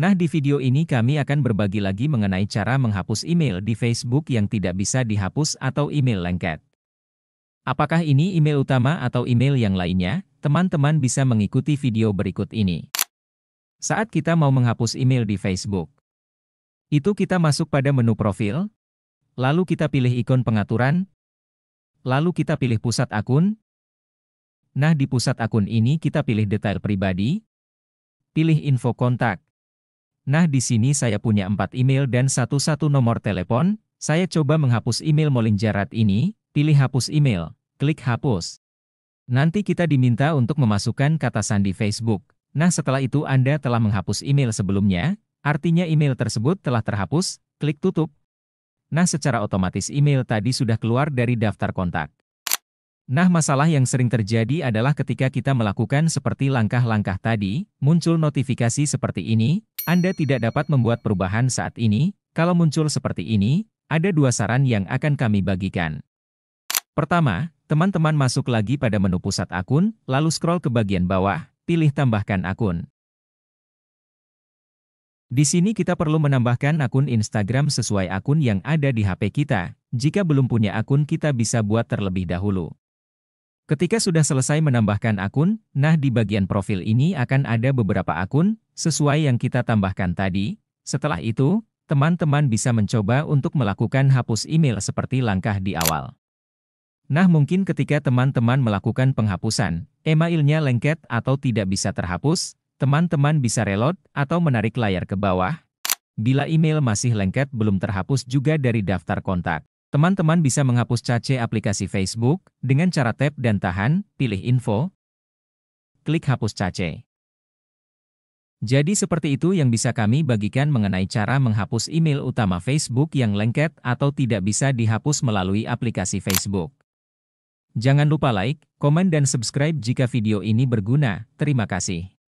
Nah di video ini kami akan berbagi lagi mengenai cara menghapus email di Facebook yang tidak bisa dihapus atau email lengket. Apakah ini email utama atau email yang lainnya? Teman-teman bisa mengikuti video berikut ini. Saat kita mau menghapus email di Facebook, itu kita masuk pada menu profil, lalu kita pilih ikon pengaturan, lalu kita pilih pusat akun. Nah di pusat akun ini kita pilih detail pribadi, pilih info kontak, Nah di sini saya punya 4 email dan satu-satu nomor telepon, saya coba menghapus email Jarat ini, pilih hapus email, klik hapus. Nanti kita diminta untuk memasukkan kata sandi Facebook. Nah setelah itu Anda telah menghapus email sebelumnya, artinya email tersebut telah terhapus, klik tutup. Nah secara otomatis email tadi sudah keluar dari daftar kontak. Nah, masalah yang sering terjadi adalah ketika kita melakukan seperti langkah-langkah tadi, muncul notifikasi seperti ini, anda tidak dapat membuat perubahan saat ini, kalau muncul seperti ini, ada dua saran yang akan kami bagikan. Pertama, teman-teman masuk lagi pada menu pusat akun, lalu scroll ke bagian bawah, pilih tambahkan akun. Di sini kita perlu menambahkan akun Instagram sesuai akun yang ada di HP kita. Jika belum punya akun kita bisa buat terlebih dahulu. Ketika sudah selesai menambahkan akun, nah di bagian profil ini akan ada beberapa akun, Sesuai yang kita tambahkan tadi, setelah itu, teman-teman bisa mencoba untuk melakukan hapus email seperti langkah di awal. Nah mungkin ketika teman-teman melakukan penghapusan, emailnya lengket atau tidak bisa terhapus, teman-teman bisa reload atau menarik layar ke bawah. Bila email masih lengket belum terhapus juga dari daftar kontak, teman-teman bisa menghapus cache aplikasi Facebook dengan cara tap dan tahan, pilih info, klik hapus cache. Jadi seperti itu yang bisa kami bagikan mengenai cara menghapus email utama Facebook yang lengket atau tidak bisa dihapus melalui aplikasi Facebook. Jangan lupa like, komen dan subscribe jika video ini berguna. Terima kasih.